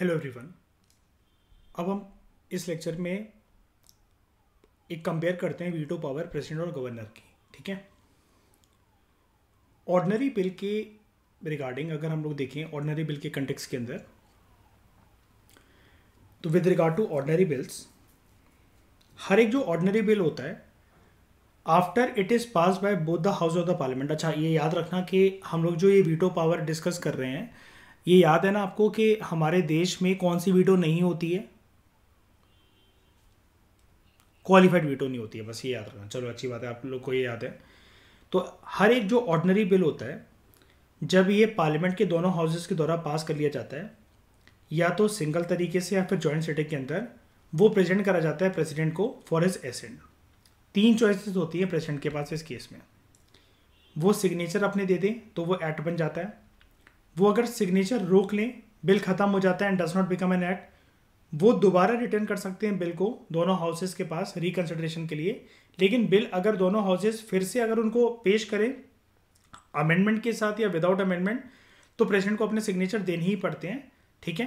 hello everyone अब हम इस लेक्चर में एक कंपेयर करते हैं वीटो पावर प्रेसिडेंट और गवर्नर की ठीक है ऑर्डनरी बिल के रिगार्डिंग अगर हम लोग देखें ऑर्डनरी बिल के कंटेक्स के अंदर तो with regard to ordinary bills हर एक जो ऑर्डनरी बिल होता है after it is pass by both the house of the parliament अच्छा ये याद रखना कि हम लोग जो ये वीटो पावर डिस्कस कर रहे हैं ये याद है ना आपको कि हमारे देश में कौन सी वीटो नहीं होती है क्वालिफाइड वीटो नहीं होती है बस ये याद रखना चलो अच्छी बात है आप लोग को ये याद है तो हर एक जो ऑर्डनरी बिल होता है जब ये पार्लियामेंट के दोनों हाउसेस के द्वारा पास कर लिया जाता है या तो सिंगल तरीके से या फिर जॉइंट सेटिंग के अंदर वो प्रेजेंट करा जाता है प्रेसिडेंट को फॉर हिज एसेंट तीन चॉइसेस होती है प्रेसिडेंट के पास इस केस में वो सिग्नेचर अपने दे दें तो वो एक्ट बन जाता है वो अगर सिग्नेचर रोक लें बिल ख़त्म हो जाता है and does not become an act वो दोबारा रिटर्न कर सकते हैं बिल को दोनों हाउसेज के पास रिकन्सिडरेशन के लिए लेकिन बिल अगर दोनों हाउसेज फिर से अगर उनको पेश करें अमेंडमेंट के साथ या विदाउट अमेंडमेंट तो प्रेसिडेंट को अपने सिग्नेचर देने ही पड़ते हैं ठीक है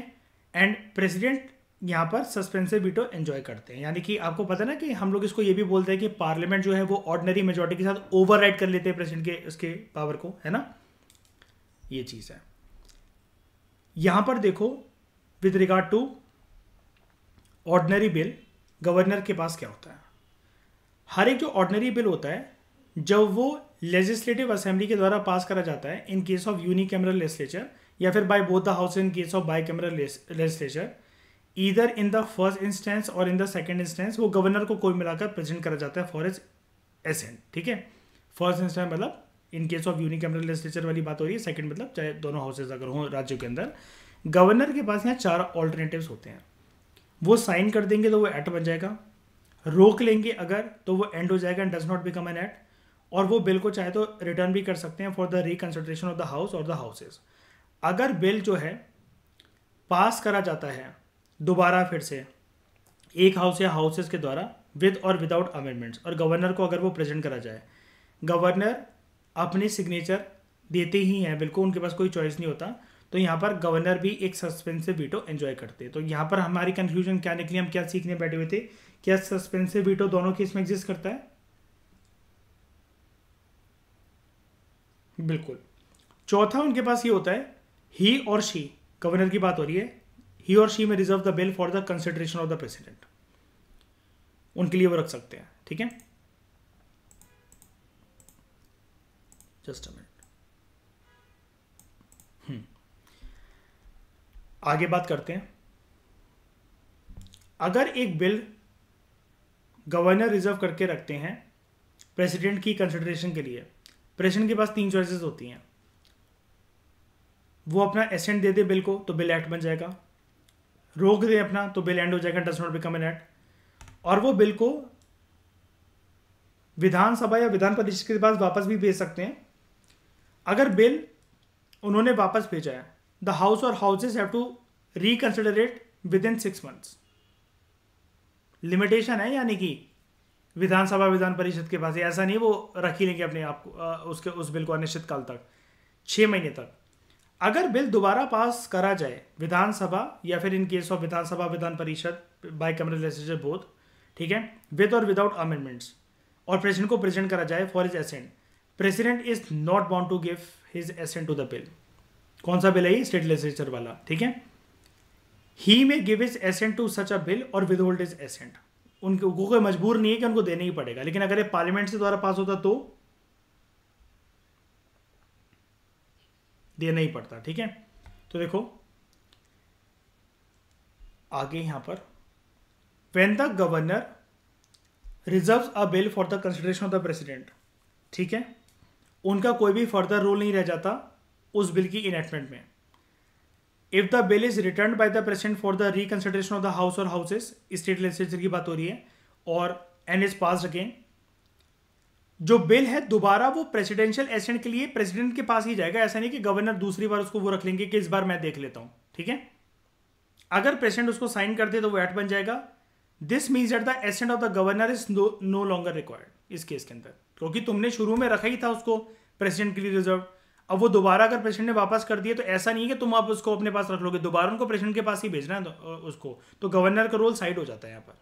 एंड प्रेसिडेंट यहाँ पर सस्पेंसिव वीटो एंजॉय करते हैं यानी कि आपको पता ना कि हम लोग इसको ये भी बोलते हैं कि पार्लियामेंट जो है वो ऑर्डनरी मेजोरिटी के साथ ओवर कर लेते हैं प्रेसिडेंट के उसके पावर को है ना ये चीज़ है यहां पर देखो with regard to ordinary bill governor के पास क्या होता है हर एक जो ऑर्डनरी बिल होता है जब वो लेजिस्लेटिव असेंबली के द्वारा पास करा जाता है in case of unicameral legislature या फिर by both the house in case of bicameral legislature इधर इन द फर्स्ट इंस्टेंस और इन द सेकेंड इंस्टेंस वो गवर्नर को कोई मिलाकर प्रेजेंट करा जाता है फॉर एज एसेंट ठीक है फर्स्ट इंस्टेंस मतलब in case of unicameral legislature वाली बात हो रही है सेकंड मतलब चाहे दोनों हाउसेज अगर हों राज्यों के अंदर गवर्नर के पास यहाँ चार ऑल्टरनेटिव होते हैं वो साइन कर देंगे तो वो एक्ट बन जाएगा रोक लेंगे अगर तो वो एंड हो जाएगा and does not become an act और वो बिल को चाहे तो रिटर्न भी कर सकते हैं for the reconsideration of the house और द हाउसेज अगर बिल जो है पास करा जाता है दोबारा फिर से एक हाउस या हाउसेज के द्वारा विद और विदाउट अमेंडमेंट्स और गवर्नर को अगर वो प्रेजेंट करा जाए गवर्नर अपने सिग्नेचर देते ही हैं बिल्कुल उनके पास कोई चॉइस नहीं होता तो यहाँ पर गवर्नर भी एक सस्पेंसिव वीटो एंजॉय करते हैं तो यहाँ पर हमारी कंक्लूजन क्या निकली हम क्या सीखने बैठे हुए थे क्या सस्पेंसिव वीटो दोनों केस में एग्जिस्ट करता है बिल्कुल चौथा उनके पास ये होता है ही और शी गवर्नर की बात हो रही है ही और she may reserve the bill for the consideration of the president उनके लिए वो रख सकते हैं ठीक है जस्ट अ मिनट आगे बात करते हैं अगर एक बिल गवर्नर रिजर्व करके रखते हैं प्रेसिडेंट की कंसिडरेशन के लिए प्रेसिडेंट के पास तीन चॉइसेस होती हैं वो अपना एसेंट दे दे बिल को तो बिल एक्ट बन जाएगा रोक दे अपना तो बिल एंड हो जाएगा does not become an act और वो बिल को विधानसभा या विधान परिषद के पास वापस भी भेज सकते हैं अगर बिल उन्होंने वापस भेजा है द हाउस और houses have to reconsider it within six months limitation है यानी कि विधानसभा विधान परिषद के पास ऐसा नहीं वो रख ही लेंगे अपने आप को उसके उस बिल को अनिश्चित काल तक छः महीने तक अगर बिल दोबारा पास करा जाए विधानसभा या फिर इन केस ऑफ विधानसभा विधान परिषद बाई कम लेजिस्लेचर बोथ ठीक है विद और विदाउट अमेंडमेंट्स और प्रेसिडेंट को प्रेजेंट करा जाए for his assent president is not bound to give his assent to the bill कौन सा बिल है ये स्टेट लेजिस्लेचर वाला ठीक है he may give his assent to such a bill और विद होल्ड इज एसेंट उनको कोई मजबूर नहीं है कि उनको देना ही पड़ेगा लेकिन अगर ये पार्लियामेंट से द्वारा पास होता तो देना ही पड़ता ठीक है तो देखो आगे यहां पर when the governor reserve a bill for the consideration of the president ठीक है उनका कोई भी फर्दर रोल नहीं रह जाता उस बिल की इनेक्टमेंट में if the bill is return by the president for the reconsideration of the house और हाउसेस स्टेट लेजिस्लेचर की बात हो रही है और एन इज पास अगेन जो बिल है दोबारा वो प्रेसिडेंशियल एसेंट के लिए प्रेसिडेंट के पास ही जाएगा ऐसा नहीं कि गवर्नर दूसरी बार उसको वो रख लेंगे कि इस बार मैं देख लेता हूं ठीक है अगर प्रेसिडेंट उसको साइन कर दे तो वो एट बन जाएगा this means that the assent of the governor is no longer required इस केस के अंदर क्योंकि तुमने शुरू में रखा ही था उसको प्रेसिडेंट के लिए रिजर्व अब वो दोबारा अगर प्रेसिडेंट ने वापस कर दिया तो ऐसा नहीं है कि तुम आप उसको अपने पास रख लोगे दोबारा उनको प्रेसिडेंट के पास ही भेजना है तो, उसको तो गवर्नर का रोल साइड हो जाता है यहाँ पर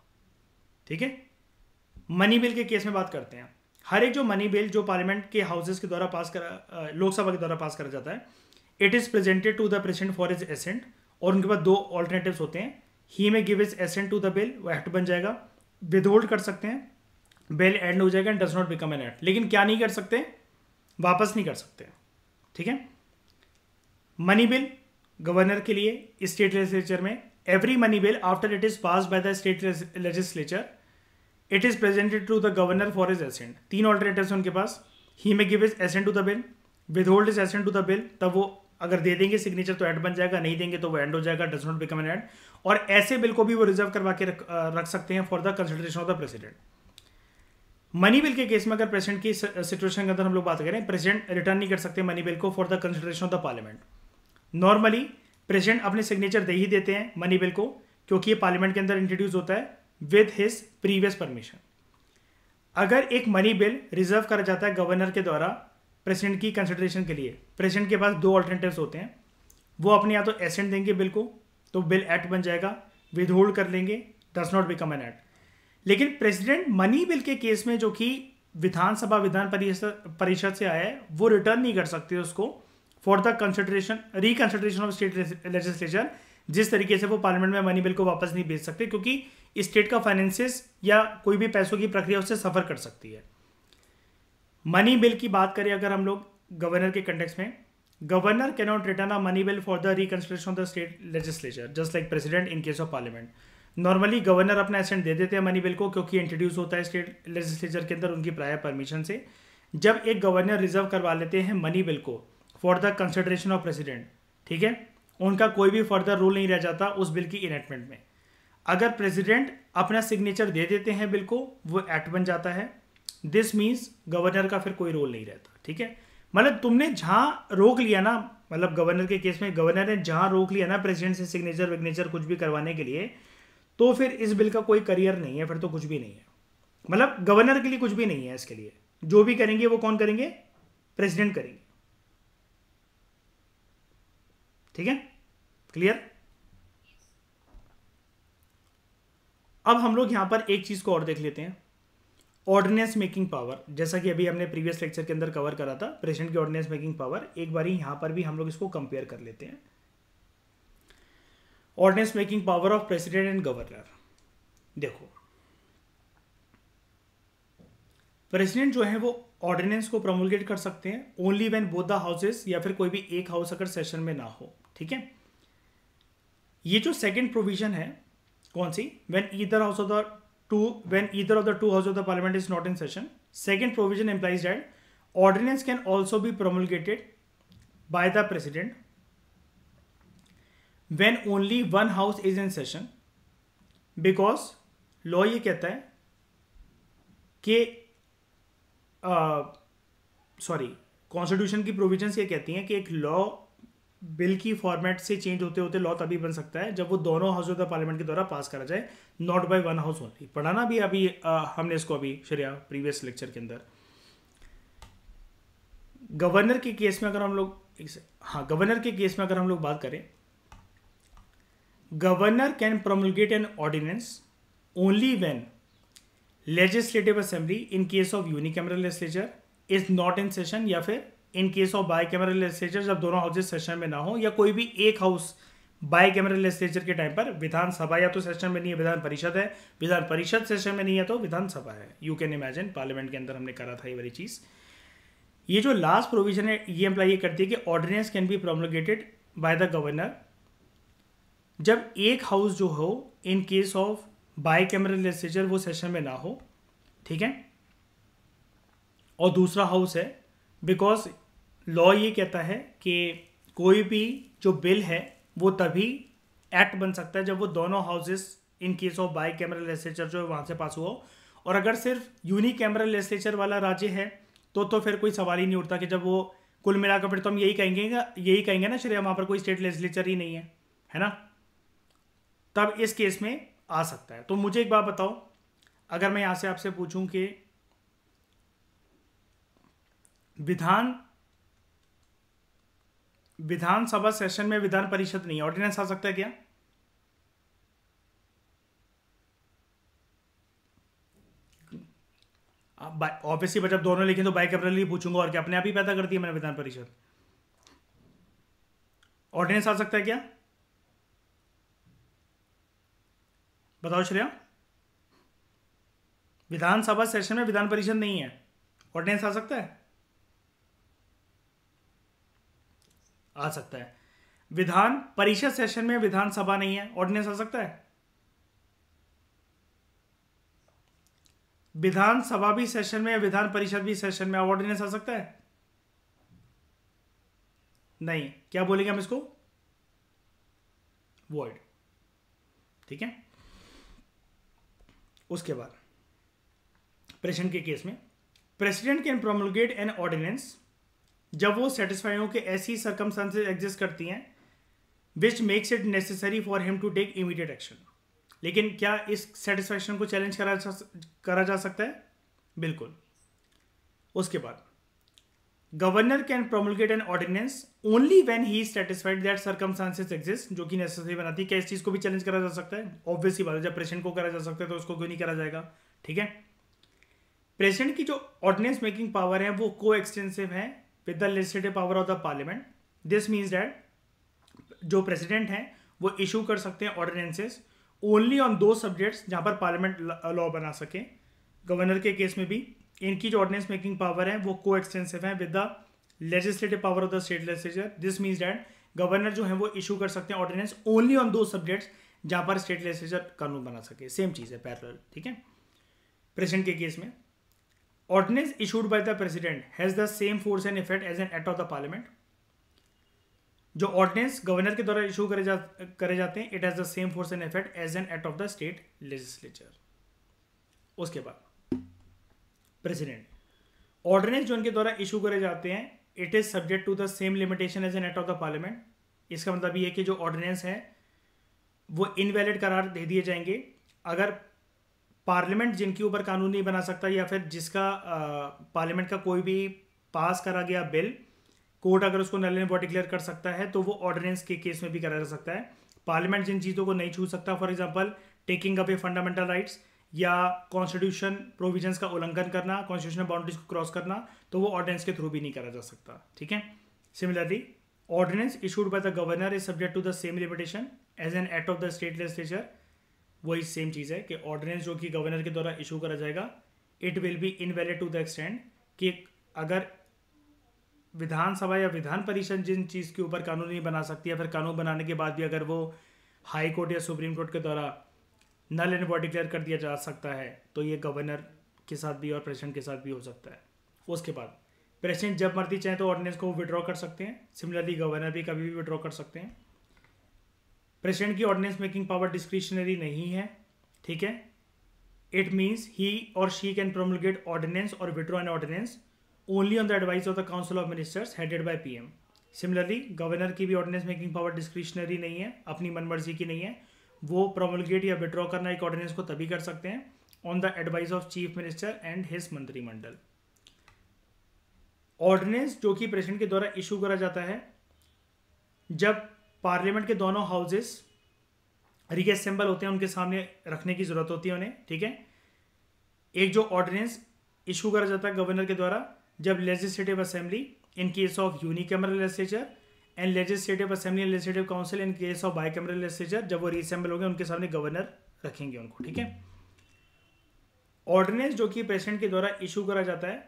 ठीक है मनी बिल के केस में बात करते हैं हर एक जो मनी बिल जो पार्लियामेंट के हाउसेस के द्वारा पास करा लोकसभा के द्वारा पास करा जाता है it is presented to the president for his assent और उनके पास दो ऑल्टरनेटिव होते हैं he may give his assent to the bill वो एक्ट बन जाएगा विदहोल्ड कर सकते हैं बेल एंड हो जाएगा and does not become an act लेकिन क्या नहीं कर सकते वापस नहीं कर सकते ठीक है मनी बिल गवर्नर के लिए स्टेट लेजिस्लेचर में every money bill after it is pass by the state legislature it is presented to the governor for his assent तीन ऑल्टरनेटिव उनके पास he may give his assent to the bill withhold his assent to the bill तब वो अगर दे देंगे signature तो add बन जाएगा नहीं देंगे तो वो एंड हो जाएगा does not become an act और ऐसे बिल को भी वो रिजर्व करवा के रख, रख सकते हैं for the consideration of the president money bill के केस में अगर प्रेसिडेंट की सिचुएशन के अंदर हम लोग बात करें प्रेसिडेंट रिटर्न नहीं कर सकते मनी बिल को for the consideration of the parliament normally president अपने सिग्नेचर दे ही देते हैं मनी बिल को क्योंकि ये पार्लियामेंट के अंदर इंट्रोड्यूस होता है विद हिज प्रीवियस परमिशन अगर एक मनी बिल रिजर्व करा जाता है गवर्नर के द्वारा प्रेसिडेंट की कंसिडरेशन के लिए प्रेसिडेंट के पास दो ऑल्टरनेटिव होते हैं वो अपने या तो एसेंट देंगे बिल को तो बिल एक्ट बन जाएगा विद होल्ड कर लेंगे does not become an act लेकिन प्रेसिडेंट मनी बिल के केस में जो कि विधानसभा विधान परिषद से आया है वो रिटर्न नहीं कर सकते उसको for the consideration reconsideration of state legislature जिस तरीके से वो पार्लियामेंट में मनी बिल को वापस नहीं भेज सकते क्योंकि स्टेट का फाइनेंसिस या कोई भी पैसों की प्रक्रिया उससे सफ़र कर सकती है मनी बिल की बात करें अगर हम लोग गवर्नर के कंटेक्स में governor cannot return a money bill for the reconstruction of the state legislature just like president in case of parliament normally governor अपना एसेंट दे देते हैं मनी बिल को क्योंकि इंट्रोड्यूस होता है स्टेट लेजिस्लेचर के अंदर उनकी प्रायर परमिशन से जब एक गवर्नर रिजर्व करवा लेते हैं मनी बिल को for the consideration of president ठीक है उनका कोई भी फर्दर रोल नहीं रह जाता उस बिल की इनेक्टमेंट में अगर प्रेसिडेंट अपना सिग्नेचर दे देते हैं बिल को वो एक्ट बन जाता है दिस मीन्स गवर्नर का फिर कोई रोल नहीं रहता ठीक है मतलब तुमने जहाँ रोक लिया ना मतलब गवर्नर के केस में गवर्नर ने जहाँ रोक लिया ना प्रेसिडेंट से सिग्नेचर विग्नेचर कुछ भी करवाने के लिए तो फिर इस बिल का कोई करियर नहीं है फिर तो कुछ भी नहीं है मतलब गवर्नर के लिए कुछ भी नहीं है इसके लिए जो भी करेंगे वो कौन करेंगे प्रेसिडेंट करेंगे ठीक है क्लियर अब हम लोग यहां पर एक चीज को और देख लेते हैं ऑर्डिनेंस मेकिंग पावर जैसा कि अभी हमने प्रीवियस लेक्चर के अंदर कवर करा था प्रेसिडेंट की ऑर्डिनेंस मेकिंग पावर एक बार यहां पर भी हम लोग इसको कंपेयर कर लेते हैं ordinance making power of president and governor देखो प्रेसिडेंट जो है वो ऑर्डिनेंस को प्रमोलगेट कर सकते हैं only when both the houses या फिर कोई भी एक हाउस अगर सेशन में ना हो ठीक है ये जो सेकेंड प्रोविजन है कौन सी when either house of the two when either of the two house of the parliament is not in session second provision implies that ordinance can also be promulgated by the president when only one house is in session because law ये कहता है कि sorry constitution की provision ये कहती हैं कि एक लॉ बिल की फॉर्मेट से चेंज होते होते लॉ तभी बन सकता है जब वो दोनों हाउस ऑफ द पार्लियामेंट के द्वारा पास करा जाए not by one house only पढ़ाना भी अभी आ, हमने इसको अभी श्रेया प्रीवियस लेक्चर के अंदर गवर्नर के केस में अगर हम लोग हाँ गवर्नर के केस में अगर हम लोग बात करें governor can promulgate an ordinance only when legislative assembly in case of unicameral legislature is not in session या फिर in case of bicameral legislature जब दोनों हाउसेज सेशन में ना हो या कोई भी एक हाउस बाई कैमरल लेजिस्लेचर के टाइम पर विधानसभा या तो सेशन में नहीं है विधान परिषद है विधान परिषद सेशन में नहीं है तो विधानसभा है यू कैन इमेजिन पार्लियामेंट के अंदर हमने करा था ये वाली चीज़ ये जो लास्ट प्रोविजन है ये अप्लाई ये करती है कि ordinance can be promulgated by the governor जब एक हाउस जो हो in case of bicameral legislature वो सेशन में ना हो ठीक है और दूसरा हाउस है बिकॉज लॉ ये कहता है कि कोई भी जो बिल है वो तभी एक्ट बन सकता है जब वो दोनों houses in case of bicameral legislature जो है वहाँ से पास हुआ और अगर सिर्फ यूनिक कैमरल लेजिस्लेचर वाला राज्य है तो तो फिर कोई सवाल ही नहीं उठता कि जब वो कुल मिलाकर फिर तो हम यही कहेंगे यही कहेंगे ना श्रेय वहाँ पर कोई स्टेट लेजिस्लेचर ही नहीं है है ना तब तो इस केस में आ सकता है तो मुझे एक बात बताओ अगर मैं यहां से आपसे पूछूं कि विधान विधानसभा सेशन में विधान परिषद नहीं ऑर्डिनेंस आ सकता है क्या ऑब्वियसली जब दोनों लिखे तो बाई कैमरल पूछूंगा और क्या अपने आप ही पैदा करती है मैंने विधान परिषद ऑर्डिनेंस आ सकता है क्या बताओ श्रेया विधानसभा सेशन में विधान परिषद नहीं है ऑर्डिनेंस आ सकता है आ सकता है विधान परिषद सेशन में विधानसभा नहीं है ऑर्डिनेंस आ सकता है विधानसभा भी सेशन में विधान परिषद भी सेशन में ऑर्डिनेंस आ सकता है नहीं क्या बोलेंगे हम इसको वॉइड ठीक है उसके बाद प्रेसिडेंट के केस में president can promulgate an ordinance जब वो सेटिस्फाई हो कि ऐसी सर्कमस्टांसेस एग्जिस्ट करती हैं which makes it necessary for him to take immediate action लेकिन क्या इस सेटिस्फैक्शन को चैलेंज करा जा करा जा सकता है बिल्कुल उसके बाद governor can promulgate an ordinance only when he satisfied that circumstances exist जो कि नेसेसरी बनाती है क्या इस चीज को भी चैलेंज करा जा सकता है ऑब्वियसली बात है जब प्रेसिडेंट को करा जा सकता है तो उसको क्यों नहीं करा जाएगा ठीक है प्रेसिडेंट की जो ऑर्डिनेंस मेकिंग पावर है वो को एक्सटेंसिव है with the legislative power of the parliament this means that जो प्रेसिडेंट है वो इशू कर सकते हैं ऑर्डिनेंसेस ओनली ऑन दो सब्जेक्ट्स जहां पर पार्लियामेंट लॉ बना सके गवर्नर के केस में भी इनकी जो ऑर्डिनेंस मेकिंग पावर है वो को एक्सटेंसिव है with the legislative power of the state legislature this means that governor जो है वो इशू कर सकते हैं ऑर्डिनेंस ओनली ऑन दो सब्जेक्ट्स जहाँ पर स्टेट लेजिस्लेचर कानून बना सके सेम चीज़ है पैरल ठीक है प्रेसिडेंट के केस में ordinance issued by the president has the same force and effect as an act of the parliament जो ऑर्डिनेंस गवर्नर के द्वारा इशू करे जा करे जाते हैं it has the same force and effect as an act of the state legislature उसके बाद प्रेसिडेंट ऑर्डिनेंस जो उनके द्वारा इशू करे जाते हैं it is subject to the same limitation as an act of the parliament इसका मतलब ये कि जो ऑर्डिनेंस है वो इनवैलिड करार दे दिए जाएंगे अगर पार्लियामेंट जिनके ऊपर कानून नहीं बना सकता या फिर जिसका पार्लियामेंट का कोई भी पास करा गया बिल कोर्ट अगर उसको नल एंड डिक्लेयर कर सकता है तो वो ऑर्डिनेंस के केस में भी करा जा सकता है पार्लियामेंट जिन चीज़ों को नहीं छू सकता for example taking up a fundamental rights या कॉन्स्टिट्यूशन प्रोविजंस का उल्लंघन करना कॉन्स्टिट्यूशनल बाउंड्रीज को क्रॉस करना तो वो ऑर्डिनेंस के थ्रू भी नहीं करा जा सकता ठीक है similarly ordinance issued by the governor is subject to the same limitation as an act of the state legislature वही सेम चीज़ है कि ऑर्डिनेंस जो कि गवर्नर के द्वारा इशू करा जाएगा it will be invalid to the extent कि अगर विधानसभा या विधान परिषद जिन चीज़ के ऊपर कानून नहीं बना सकती या फिर कानून बनाने के बाद भी अगर वो हाई कोर्ट या सुप्रीम कोर्ट के द्वारा नल एंड वॉट डिक्लेयर कर दिया जा सकता है तो ये गवर्नर के साथ भी और प्रेसिडेंट के साथ भी हो सकता है उसके बाद प्रेसिडेंट जब मर्जी चाहे तो ऑर्डिनेंस को विड्रॉ कर सकते हैं सिमिलरली गवर्नर भी कभी भी विड्रॉ कर सकते हैं प्रेसिडेंट की ऑर्डिनेंस मेकिंग पावर डिस्क्रिशनरी नहीं है ठीक है इट मीन्स ही और शी कैन प्रोमोलगेट ऑर्डिनेंस और withdraw an ordinance only on the advice of the council of ministers headed by M similarly governor की भी ऑर्डिनेंस मेकिंग पावर डिस्क्रिशनरी नहीं है अपनी मनमर्जी की नहीं है वो प्रोमोलगेट या विड्रॉ करना एक ऑर्डिनेंस को तभी कर सकते हैं on the advice of chief minister and his मंत्रिमंडल ऑर्डिनेंस जो कि प्रेसिडेंट के द्वारा इशू करा जाता है जब पार्लियामेंट के दोनों हाउसेस रिकेसेंबल होते हैं उनके सामने रखने की ज़रूरत होती है उन्हें ठीक है एक जो ऑर्डिनेंस इशू करा जाता है गवर्नर के द्वारा जब legislative assembly in case of unicameral legislature and legislative assembly and legislative council in case of bicameral legislature जब वो रीअसेंबल होंगे उनके सामने गवर्नर रखेंगे उनको ठीक है ऑर्डिनेंस जो कि प्रेसिडेंट के द्वारा इशू करा जाता है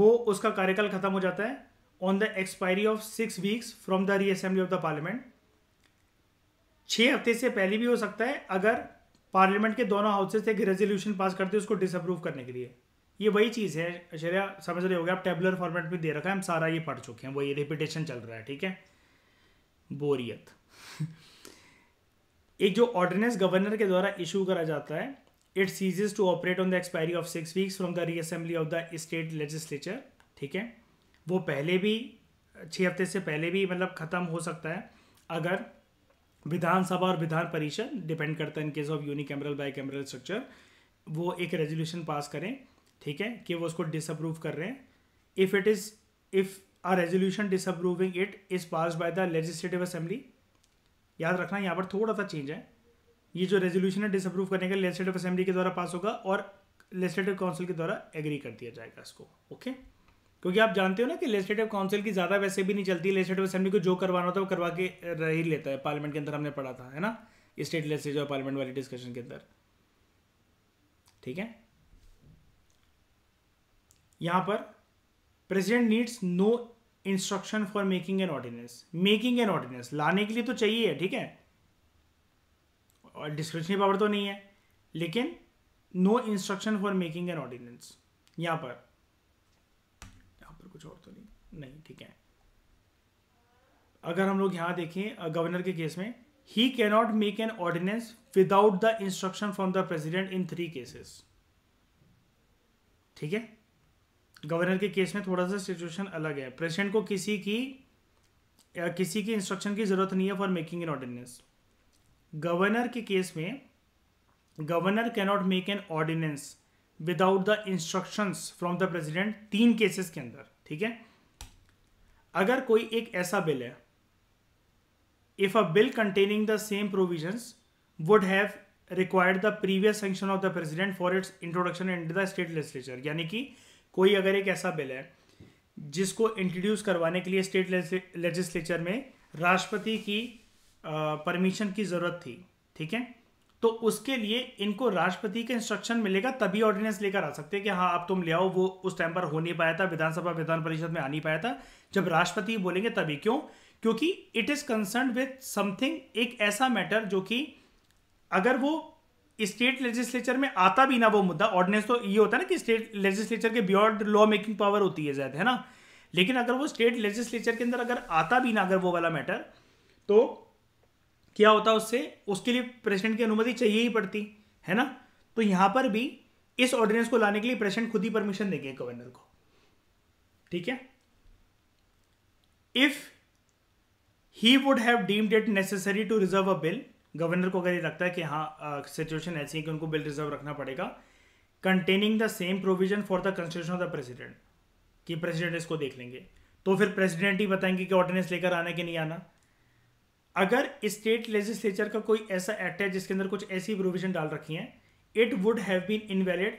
वो उसका कार्यकाल खत्म हो जाता है on the expiry of six weeks from the reassembly of the parliament छः हफ्ते से पहले भी हो सकता है अगर पार्लियामेंट के दोनों हाउसेस एक रेजोल्यूशन पास करते हैं उसको डिसअप्रूव करने के लिए ये वही चीज़ है शरिया समझ रहे हो गया आप टेबलर फॉर्मेट में दे रखा है हम सारा ये पढ़ चुके हैं वही रिपीटेशन चल रहा है ठीक है बोरियत एक जो ऑर्डिनेंस गवर्नर के द्वारा इशू करा जाता है it ceases to operate on the expiry of six weeks from the reassembly of the state legislature ठीक है वो पहले भी छः हफ्ते से पहले भी मतलब ख़त्म हो सकता है अगर विधानसभा और विधान परिषद डिपेंड करता है in case of unicameral bicameral structure वो एक रेजोल्यूशन पास करें ठीक है कि वो उसको डिसअप्रूव कर रहे हैं if it is if a resolution disapproving it is pass by the legislative assembly याद रखना यहाँ पर थोड़ा सा चेंज है ये जो रेजोल्यूशन है डिसअप्रूव करने के लिए लेजिस्लेटिव असेंबली के द्वारा पास होगा और लेजिस्लेटिव काउंसिल के द्वारा एग्री कर दिया जाएगा इसको ओके क्योंकि आप जानते हो ना कि लेजिस्लेटिव काउंसिल की ज़्यादा वैसे भी नहीं चलती लेजिस्लेटिव असेंबली को जो करवाना होता है वो करवा के रह ही लेता है पार्लियामेंट के अंदर हमने पढ़ा था है ना स्टेट लेजिस्लेटिव और पार्लियामेंट वाली डिस्कशन के अंदर ठीक है यहां पर president needs no instruction for making an ordinance making an ordinance लाने के लिए तो चाहिए ठीक है और डिस्क्रिप्शनरी पावर तो नहीं है लेकिन no instruction for making an ordinance यहां पर यहां पर कुछ और तो नहीं नहीं ठीक है अगर हम लोग यहां देखें गवर्नर के केस में ही cannot make an ordinance without the instruction from the president in three cases ठीक है गवर्नर के केस में थोड़ा सा सिचुएशन अलग है प्रेसिडेंट को किसी की किसी की इंस्ट्रक्शन की ज़रूरत नहीं है for making an ordinance governor के केस में governor cannot make an ordinance without the instructions from the president तीन केसेस के अंदर ठीक है अगर कोई एक ऐसा बिल है if a bill containing the same provision would have required the previous sanction of the president for its introduction in the state legislature यानी कि कोई अगर एक ऐसा बिल है जिसको इंट्रोड्यूस करवाने के लिए स्टेट लेजिस्लेचर में राष्ट्रपति की परमिशन की ज़रूरत थी ठीक है तो उसके लिए इनको राष्ट्रपति के इंस्ट्रक्शन मिलेगा तभी ऑर्डिनेंस लेकर आ सकते हैं कि हाँ आप तुम ले आओ वो उस टाइम पर हो नहीं पाया था विधानसभा विधान परिषद में आ नहीं पाया था जब राष्ट्रपति बोलेंगे तभी क्यों क्योंकि it is concern with something एक ऐसा मैटर जो कि अगर वो स्टेट लेजिस्लेचर में आता भी ना वो मुद्दा ऑर्डिनेंस तो ये होता है ना कि स्टेट लेजिस्लेचर के बियॉन्ड लॉ मेकिंग पावर होती है ज़्यादा है ना लेकिन अगर वो स्टेट लेजिस्लेचर के अंदर अगर आता भी ना अगर वो वाला मैटर तो क्या होता उससे उसके लिए प्रेसिडेंट की अनुमति चाहिए ही पड़ती है ना तो यहां पर भी इस ऑर्डिनेंस को लाने के लिए प्रेसिडेंट खुद ही परमिशन देंगे गवर्नर को ठीक है if he would have deemed it necessary to reserve a bill governor को अगर ये लगता है कि हाँ सिचुएशन ऐसी है कि उनको बिल रिजर्व रखना पड़ेगा containing the same provision for the constitution of the president कि प्रेसिडेंट इसको देख लेंगे तो फिर प्रेसिडेंट ही बताएंगे कि ऑर्डिनेंस लेकर आना कि नहीं आना अगर स्टेट लेजिस्लेचर का कोई ऐसा एक्ट है जिसके अंदर कुछ ऐसी प्रोविजन डाल रखी हैं it would have been invalid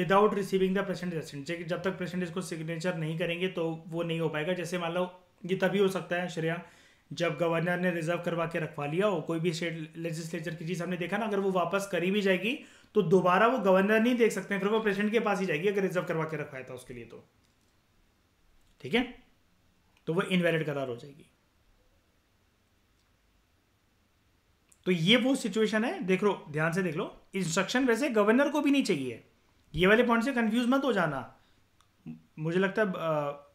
without receiving the president assistant जब तक प्रेसिडेंट इसको सिग्नेचर नहीं करेंगे तो वो नहीं हो पाएगा जैसे मान लो ये तभी हो सकता है श्रेया जब गवर्नर ने रिजर्व करवा के रखवा लिया हो कोई भी स्टेट लेजिस्लेचर की चीज़ हमने देखा ना अगर वो वापस करी भी जाएगी तो दोबारा वो गवर्नर नहीं देख सकते फिर वो प्रेसिडेंट के पास ही जाएगी अगर रिजर्व करवा के रखवाया था उसके लिए तो ठीक है तो वो इनवैलिड करार हो जाएगी तो ये वो सिचुएशन है देख लो ध्यान से देख लो इंस्ट्रक्शन वैसे गवर्नर को भी नहीं चाहिए ये वाले पॉइंट से कंफ्यूज मत हो जाना मुझे लगता है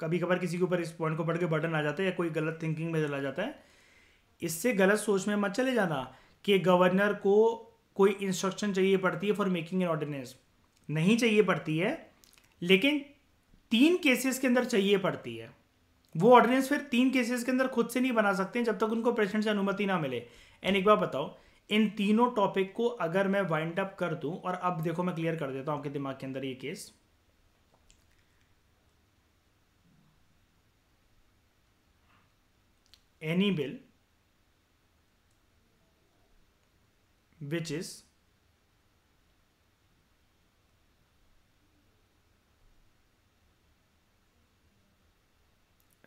कभी कभार किसी के ऊपर इस पॉइंट को पढ़ के बटन आ जाता है या कोई गलत थिंकिंग में चला जाता है इससे गलत सोच में मत चले जाना कि गवर्नर को कोई इंस्ट्रक्शन चाहिए पड़ती है फॉर मेकिंग एन ऑर्डिनेंस नहीं चाहिए पड़ती है लेकिन तीन केसेस के अंदर चाहिए पड़ती है वो ऑर्डिनेंस फिर तीन केसेस के अंदर खुद से नहीं बना सकते जब तक उनको प्रेसिडेंट से अनुमति ना मिले एंड एक बार बताओ इन तीनों टॉपिक को अगर मैं वाइंड अप कर दूं और अब देखो मैं क्लियर कर देता हूं आपके दिमाग के अंदर ये case any bill which is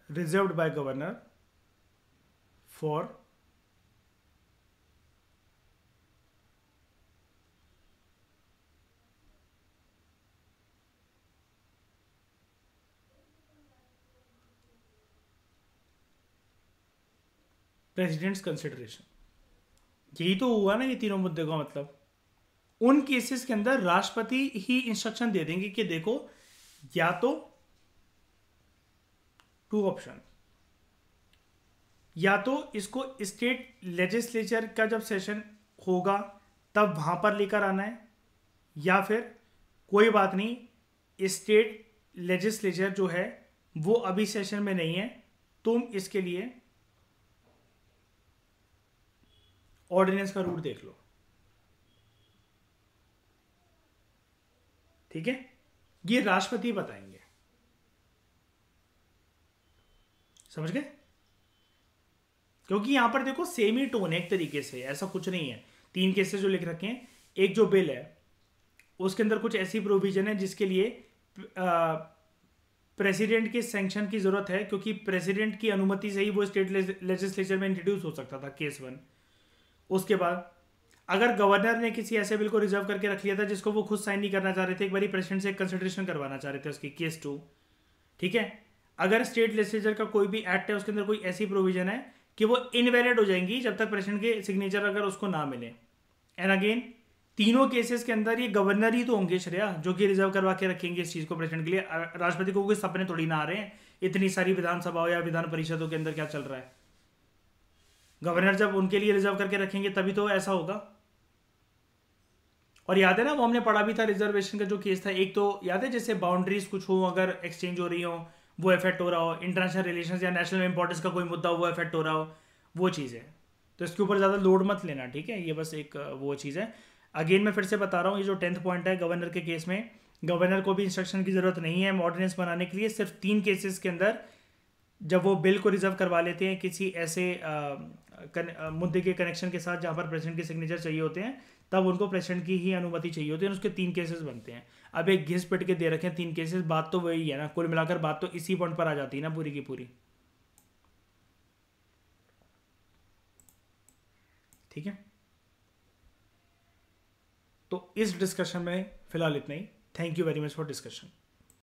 reserved by governor for president's consideration यही तो हुआ ना ये तीनों मुद्दे का मतलब उन केसेस के अंदर राष्ट्रपति ही इंस्ट्रक्शन दे देंगे कि देखो या तो टू ऑप्शन या तो इसको स्टेट लेजिस्लेचर का जब सेशन होगा तब वहां पर लेकर आना है या फिर कोई बात नहीं स्टेट लेजिस्लेचर जो है वो अभी सेशन में नहीं है तुम इसके लिए ऑर्डिनेंस का रूट देख लो ठीक है ये राष्ट्रपति बताएंगे समझ गए क्योंकि यहां पर देखो सेम ही टोन है एक तरीके से ऐसा कुछ नहीं है तीन केसेस जो लिख रखे हैं एक जो बिल है उसके अंदर कुछ ऐसी प्रोविजन है जिसके लिए प्रेसिडेंट के सेंक्शन की जरूरत है क्योंकि प्रेसिडेंट की अनुमति से ही वो स्टेट लेजिस्लेचर में इंट्रोड्यूस हो सकता था केस वन उसके बाद अगर गवर्नर ने किसी ऐसे बिल को रिजर्व करके रख लिया था जिसको वो खुद साइन नहीं करना चाह रहे थे एक बार प्रेसिडेंट से कंसिडरेशन करवाना चाह रहे थे उसकी केस टू ठीक है अगर स्टेट लेजिस्लेचर का कोई भी एक्ट है उसके अंदर कोई ऐसी प्रोविजन है कि वो इनवैलिड हो जाएंगी जब तक प्रेसिडेंट के सिग्नेचर अगर उसको ना मिले एंड अगेन तीनों केसेस के अंदर ये गवर्नर ही तो होंगे श्रेया जो कि रिजर्व करवा के रखेंगे इस चीज़ को प्रेसिडेंट के लिए राष्ट्रपति को कोई सपने थोड़ी ना आ रहे हैं इतनी सारी विधानसभाओं या विधान परिषदों के अंदर क्या चल रहा है गवर्नर जब उनके लिए रिजर्व करके रखेंगे तभी तो ऐसा होगा और याद है ना वो हमने पढ़ा भी था रिजर्वेशन का जो केस था एक तो याद है जैसे बाउंड्रीज कुछ हो अगर एक्सचेंज हो रही हो वो इफेक्ट हो रहा हो इंटरनेशनल रिलेशन या नेशनल इंपॉर्टेंस का कोई मुद्दा वो इफेक्ट हो रहा हो वो चीज़ है तो इसके ऊपर ज़्यादा लोड मत लेना ठीक है ये बस एक वो चीज़ है अगेन मैं फिर से बता रहा हूँ ये जो टेंथ पॉइंट है गवर्नर के केस में गवर्नर को भी इंस्ट्रक्शन की ज़रूरत नहीं है ऑर्डिनेंस बनाने के लिए सिर्फ तीन केसेस के अंदर जब वो बिल को रिजर्व करवा लेते हैं किसी ऐसे मुद्दे के कनेक्शन के साथ जहाँ पर प्रेसिडेंट के सिग्नेचर चाहिए होते हैं तब उनको प्रेसिडेंट की ही अनुमति चाहिए होती है उसके तीन केसेस बनते हैं अब एक घिस पिट के दे रखे हैं तीन केसेस बात तो वही है ना कुल मिलाकर बात तो इसी पॉइंट पर आ जाती है ना पूरी की पूरी ठीक है तो इस डिस्कशन में फिलहाल इतना ही thank you very much for discussion